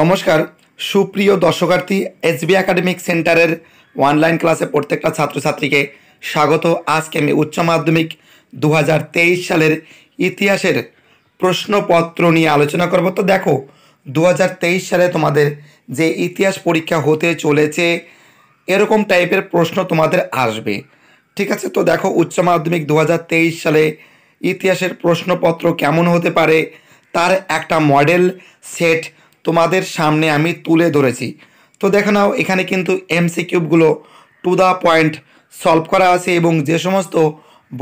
নমস্কার সুপ্রিয় দর্শকার্থী এসবি একাডেমিক সেন্টারের অনলাইন ক্লাসে প্রত্যেকটা ছাত্রছাত্রীকে স্বাগত আজকে আমি উচ্চ মাধ্যমিক দু সালের ইতিহাসের প্রশ্নপত্র নিয়ে আলোচনা করব তো দেখো দু সালে তোমাদের যে ইতিহাস পরীক্ষা হতে চলেছে এরকম টাইপের প্রশ্ন তোমাদের আসবে ঠিক আছে তো দেখো উচ্চ মাধ্যমিক দু সালে ইতিহাসের প্রশ্নপত্র কেমন হতে পারে তার একটা মডেল সেট তোমাদের সামনে আমি তুলে ধরেছি তো দেখো নাও এখানে কিন্তু এমসি কিউবগুলো টু দ্য পয়েন্ট সলভ করা আছে এবং যে সমস্ত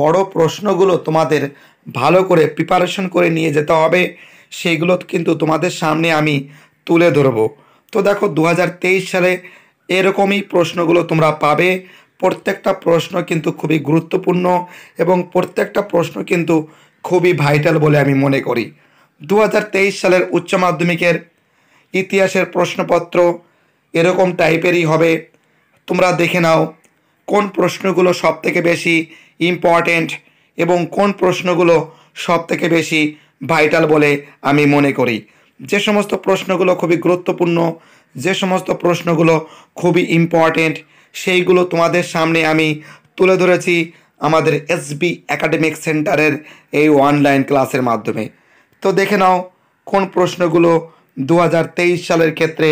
বড় প্রশ্নগুলো তোমাদের ভালো করে প্রিপারেশন করে নিয়ে যেতে হবে সেগুলো কিন্তু তোমাদের সামনে আমি তুলে ধরব তো দেখো দু সালে এরকমই প্রশ্নগুলো তোমরা পাবে প্রত্যেকটা প্রশ্ন কিন্তু খুবই গুরুত্বপূর্ণ এবং প্রত্যেকটা প্রশ্ন কিন্তু খুবই ভাইটাল বলে আমি মনে করি দু সালের উচ্চ মাধ্যমিকের ইতিহাসের প্রশ্নপত্র এরকম টাইপেরই হবে তোমরা দেখে নাও কোন প্রশ্নগুলো সবথেকে বেশি ইম্পর্ট্যান্ট এবং কোন প্রশ্নগুলো সবথেকে বেশি ভাইটাল বলে আমি মনে করি যে সমস্ত প্রশ্নগুলো খুবই গুরুত্বপূর্ণ যে সমস্ত প্রশ্নগুলো খুবই ইম্পর্ট্যান্ট সেইগুলো তোমাদের সামনে আমি তুলে ধরেছি আমাদের এসবি একাডেমিক সেন্টারের এই অনলাইন ক্লাসের মাধ্যমে তো দেখে নাও কোন প্রশ্নগুলো দু সালের ক্ষেত্রে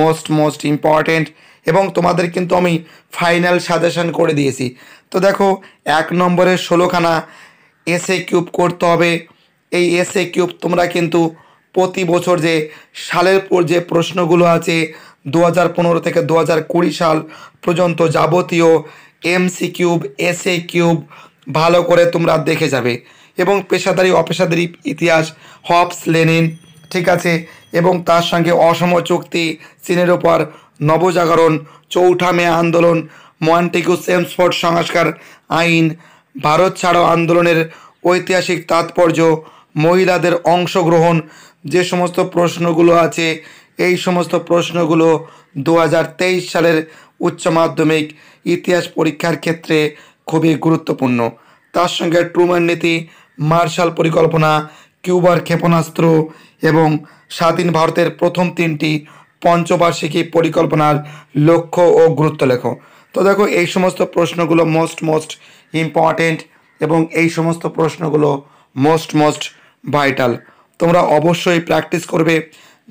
মোস্ট মোস্ট ইম্পর্টেন্ট এবং তোমাদের কিন্তু আমি ফাইনাল সাজেশন করে দিয়েছি তো দেখো এক নম্বরের ষোলোখানা এসএ কিউব করতে হবে এই এসএ কিউব তোমরা কিন্তু প্রতি বছর যে সালের পর যে প্রশ্নগুলো আছে দু থেকে দু সাল পর্যন্ত যাবতীয় এমসি কিউব এসএ কিউব ভালো করে তোমরা দেখে যাবে এবং পেশাদারি অপেশাদারি ইতিহাস হপস লেনিন ঠিক আছে এবং তার সঙ্গে অসম চুক্তি চীনের ওপর নবজাগরণ চৌঠা মে আন্দোলন মন্টেকু সেমসফোর্ড সংস্কার আইন ভারত ছাড়ো আন্দোলনের ঐতিহাসিক তাৎপর্য মহিলাদের অংশগ্রহণ যে সমস্ত প্রশ্নগুলো আছে এই সমস্ত প্রশ্নগুলো দু সালের উচ্চ মাধ্যমিক ইতিহাস পরীক্ষার ক্ষেত্রে খুবই গুরুত্বপূর্ণ তার সঙ্গে ট্রুমার নীতি মার্শাল পরিকল্পনা কিউবার ক্ষেপণাস্ত্র এবং স্বাধীন ভারতের প্রথম তিনটি পঞ্চবার্ষিকী পরিকল্পনার লক্ষ্য ও গুরুত্ব লেখ তো দেখো এই সমস্ত প্রশ্নগুলো মোস্ট মোস্ট ইম্পর্টেন্ট এবং এই সমস্ত প্রশ্নগুলো মোস্ট মোস্ট ভাইটাল তোমরা অবশ্যই প্র্যাকটিস করবে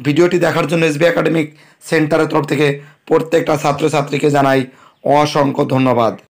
ভিডিওটি দেখার জন্য এসবি একাডেমিক সেন্টারের তরফ থেকে প্রত্যেকটা ছাত্রছাত্রীকে জানাই অসংখ্য ধন্যবাদ